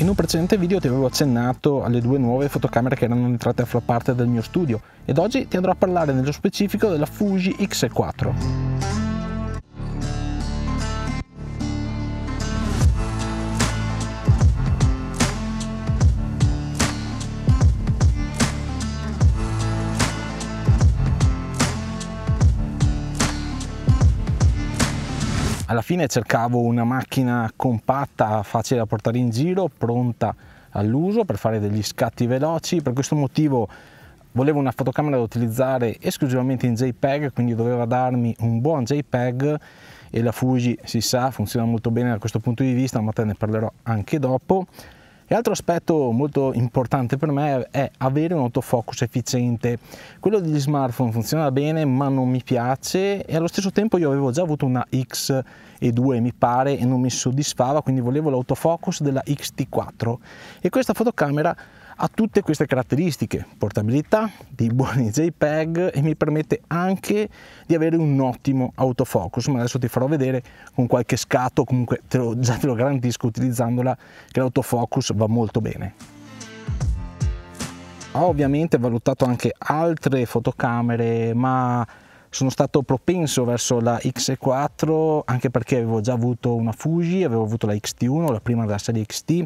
In un precedente video ti avevo accennato alle due nuove fotocamere che erano entrate a far parte del mio studio ed oggi ti andrò a parlare nello specifico della Fuji X4. alla fine cercavo una macchina compatta, facile da portare in giro, pronta all'uso per fare degli scatti veloci, per questo motivo volevo una fotocamera da utilizzare esclusivamente in JPEG, quindi doveva darmi un buon JPEG e la Fuji si sa funziona molto bene da questo punto di vista, ma te ne parlerò anche dopo. E altro aspetto molto importante per me è avere un autofocus efficiente. Quello degli smartphone funziona bene ma non mi piace e allo stesso tempo io avevo già avuto una X2 e mi pare e non mi soddisfava quindi volevo l'autofocus della X-T4 e questa fotocamera ha tutte queste caratteristiche, portabilità, dei buoni JPEG e mi permette anche di avere un ottimo autofocus, ma adesso ti farò vedere con qualche scatto, comunque te lo, già te lo garantisco utilizzandola che l'autofocus va molto bene. Ho ovviamente valutato anche altre fotocamere, ma sono stato propenso verso la X4 anche perché avevo già avuto una Fuji, avevo avuto la X-T1, la prima della serie XT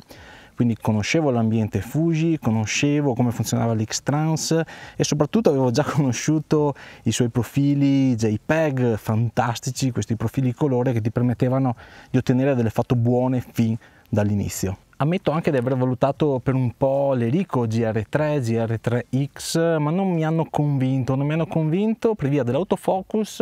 quindi conoscevo l'ambiente Fuji, conoscevo come funzionava l'Xtrans e soprattutto avevo già conosciuto i suoi profili JPEG fantastici, questi profili colore che ti permettevano di ottenere delle foto buone fin dall'inizio. Ammetto anche di aver valutato per un po' l'Erico GR3, GR3X, ma non mi hanno convinto, non mi hanno convinto per via dell'autofocus,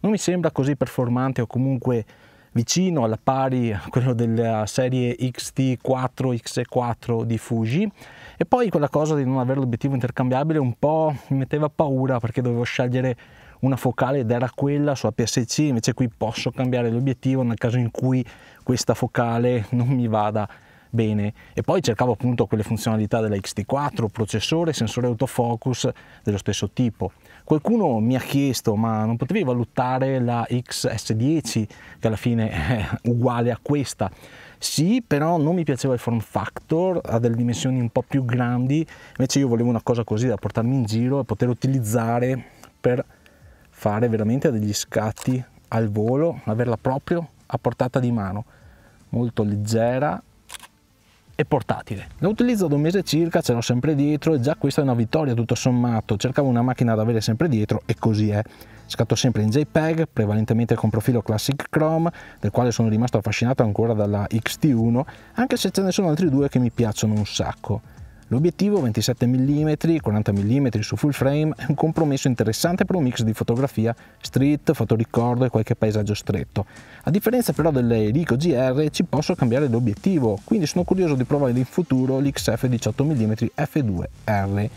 non mi sembra così performante o comunque vicino alla pari a quello della serie XT4, X4 di Fuji e poi quella cosa di non avere l'obiettivo intercambiabile un po' mi metteva paura perché dovevo scegliere una focale ed era quella sulla PSC, invece qui posso cambiare l'obiettivo nel caso in cui questa focale non mi vada bene e poi cercavo appunto quelle funzionalità della XT4, processore, sensore autofocus dello stesso tipo. Qualcuno mi ha chiesto, ma non potevi valutare la XS10, che alla fine è uguale a questa? Sì, però non mi piaceva il form factor, ha delle dimensioni un po' più grandi, invece io volevo una cosa così da portarmi in giro e poter utilizzare per fare veramente degli scatti al volo, averla proprio a portata di mano, molto leggera e portatile. utilizzo da un mese circa, ce l'ho sempre dietro e già questa è una vittoria tutto sommato, cercavo una macchina da avere sempre dietro e così è. Scatto sempre in JPEG, prevalentemente con profilo Classic Chrome, del quale sono rimasto affascinato ancora dalla XT1, anche se ce ne sono altri due che mi piacciono un sacco. L'obiettivo 27 mm, 40 mm su full frame è un compromesso interessante per un mix di fotografia street, fotoricordo e qualche paesaggio stretto. A differenza però delle dell'Erico GR ci posso cambiare l'obiettivo, quindi sono curioso di provare in futuro l'XF 18 mm f2R.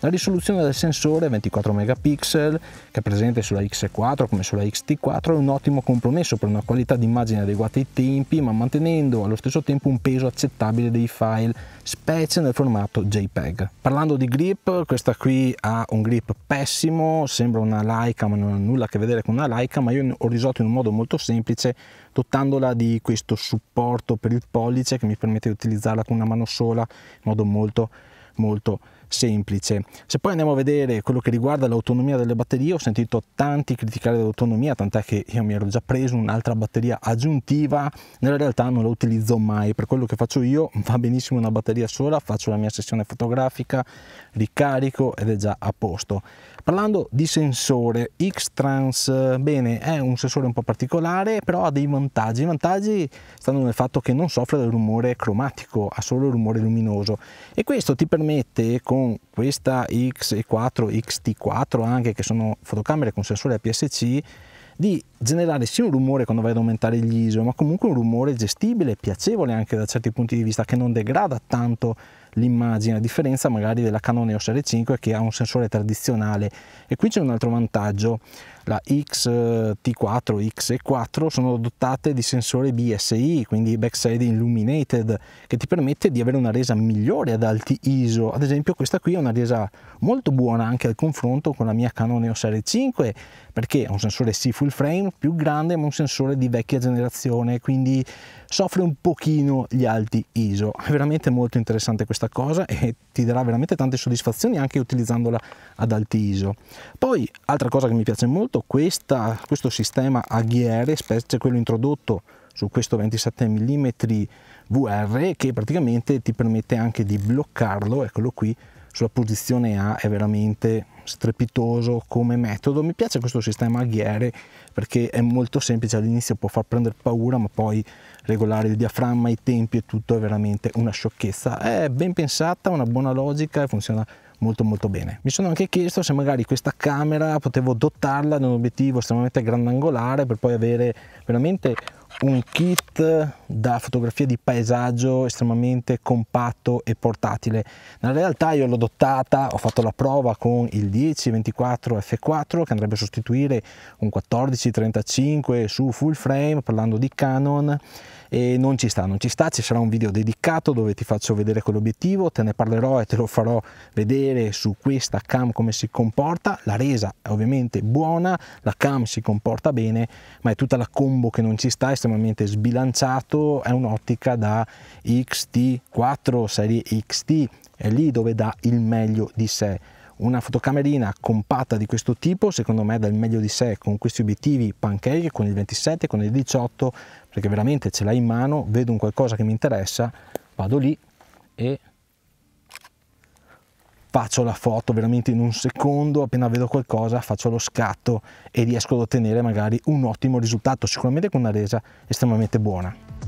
La risoluzione del sensore 24 megapixel, che è presente sulla X4 come sulla XT4, è un ottimo compromesso per una qualità di immagine adeguata ai tempi, ma mantenendo allo stesso tempo un peso accettabile dei file, specie nel formato JPEG. Parlando di grip, questa qui ha un grip pessimo, sembra una Leica ma non ha nulla a che vedere con una Leica, ma io ho risolto in un modo molto semplice dotandola di questo supporto per il pollice che mi permette di utilizzarla con una mano sola in modo molto molto semplice. Se poi andiamo a vedere quello che riguarda l'autonomia delle batterie, ho sentito tanti criticare l'autonomia, tant'è che io mi ero già preso un'altra batteria aggiuntiva, nella realtà non la utilizzo mai, per quello che faccio io va benissimo una batteria sola, faccio la mia sessione fotografica, ricarico ed è già a posto. Parlando di sensore, X-Trans, bene, è un sensore un po' particolare, però ha dei vantaggi. I vantaggi stanno nel fatto che non soffre del rumore cromatico, ha solo il rumore luminoso e questo ti permette con con questa X4, XT4 anche, che sono fotocamere con sensore APS-C, di generare sia un rumore quando vai ad aumentare gli ISO, ma comunque un rumore gestibile, piacevole anche da certi punti di vista, che non degrada tanto l'immagine, a differenza magari della Canon EOS R5 che ha un sensore tradizionale. E qui c'è un altro vantaggio, la XT4, eh, XE4 sono dotate di sensore BSI, quindi backside illuminated, che ti permette di avere una resa migliore ad alti ISO. Ad esempio questa qui è una resa molto buona anche al confronto con la mia Canon EOS R5, perché ha un sensore sì full frame, più grande, ma un sensore di vecchia generazione, quindi soffre un pochino gli alti ISO. È veramente molto interessante questa cosa e ti darà veramente tante soddisfazioni anche utilizzandola ad alti ISO. Poi, altra cosa che mi piace molto, tutto questa, questo sistema a ghiere, specie quello introdotto su questo 27 mm VR che praticamente ti permette anche di bloccarlo, eccolo qui, sulla posizione A è veramente strepitoso come metodo. Mi piace questo sistema a ghiere perché è molto semplice, all'inizio può far prendere paura, ma poi regolare il diaframma, i tempi e tutto è veramente una sciocchezza. È ben pensata, una buona logica e funziona molto molto bene. Mi sono anche chiesto se magari questa camera potevo dotarla di un obiettivo estremamente grandangolare per poi avere veramente un kit da fotografia di paesaggio estremamente compatto e portatile. Nella realtà io l'ho adottata, ho fatto la prova con il 10-24 f4 che andrebbe a sostituire un 14-35 su full frame parlando di Canon e non ci sta, non ci sta, ci sarà un video dedicato dove ti faccio vedere quell'obiettivo, te ne parlerò e te lo farò vedere su questa cam come si comporta, la resa è ovviamente buona, la cam si comporta bene, ma è tutta la combo che non ci sta, estremamente estremamente sbilanciato, è un'ottica da XT4, serie XT, è lì dove dà il meglio di sé. Una fotocamerina compatta di questo tipo secondo me dà il meglio di sé con questi obiettivi pancake, con il 27, con il 18, perché veramente ce l'hai in mano, vedo un qualcosa che mi interessa, vado lì e faccio la foto veramente in un secondo, appena vedo qualcosa faccio lo scatto e riesco ad ottenere magari un ottimo risultato, sicuramente con una resa estremamente buona.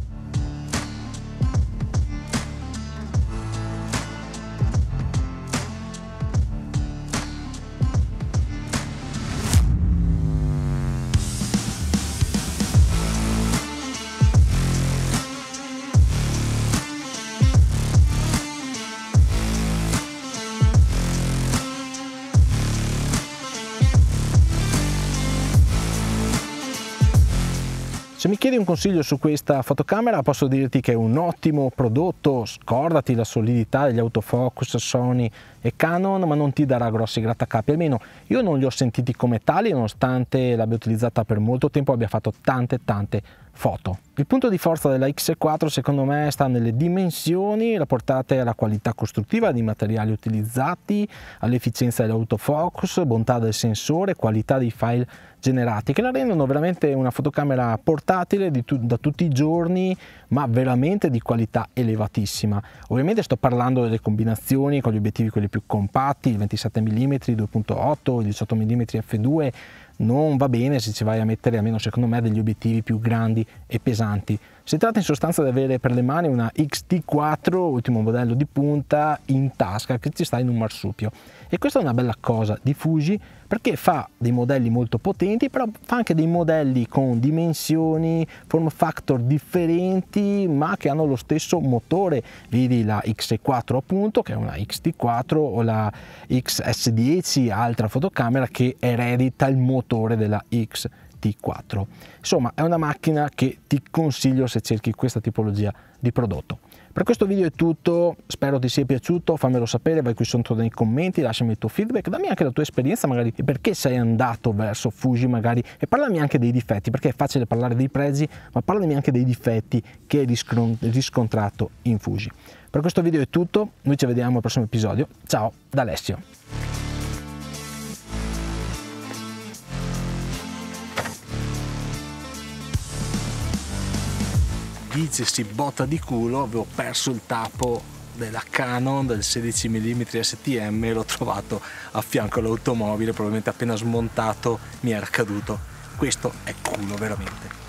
Se mi chiedi un consiglio su questa fotocamera posso dirti che è un ottimo prodotto, scordati la solidità degli autofocus Sony, è Canon ma non ti darà grossi grattacapi, almeno io non li ho sentiti come tali nonostante l'abbia utilizzata per molto tempo e abbia fatto tante tante foto. Il punto di forza della X4 secondo me sta nelle dimensioni rapportate alla qualità costruttiva dei materiali utilizzati, all'efficienza dell'autofocus, bontà del sensore, qualità dei file generati che la rendono veramente una fotocamera portatile tu da tutti i giorni ma veramente di qualità elevatissima. Ovviamente sto parlando delle combinazioni con gli obiettivi quelli più compatti, il 27 mm, 2.8, il 18 mm f2, non va bene se ci vai a mettere, almeno secondo me, degli obiettivi più grandi e pesanti. Si tratta in sostanza di avere per le mani una XT4, ultimo modello di punta, in tasca che ci sta in un marsupio. E questa è una bella cosa di Fuji perché fa dei modelli molto potenti, però fa anche dei modelli con dimensioni, form factor differenti, ma che hanno lo stesso motore. Vedi la X4 appunto, che è una XT4 o la XS10, altra fotocamera che eredita il motore della X. T4. Insomma, è una macchina che ti consiglio se cerchi questa tipologia di prodotto. Per questo video è tutto, spero ti sia piaciuto, fammelo sapere, vai qui sotto nei commenti, lasciami il tuo feedback, dammi anche la tua esperienza magari e perché sei andato verso Fuji magari e parlami anche dei difetti, perché è facile parlare dei pregi, ma parlami anche dei difetti che hai riscontrato in Fuji. Per questo video è tutto, noi ci vediamo al prossimo episodio, ciao da Alessio! dicesi botta di culo, avevo perso il tappo della Canon del 16 mm STM e l'ho trovato a fianco all'automobile, probabilmente appena smontato mi era caduto. Questo è culo veramente.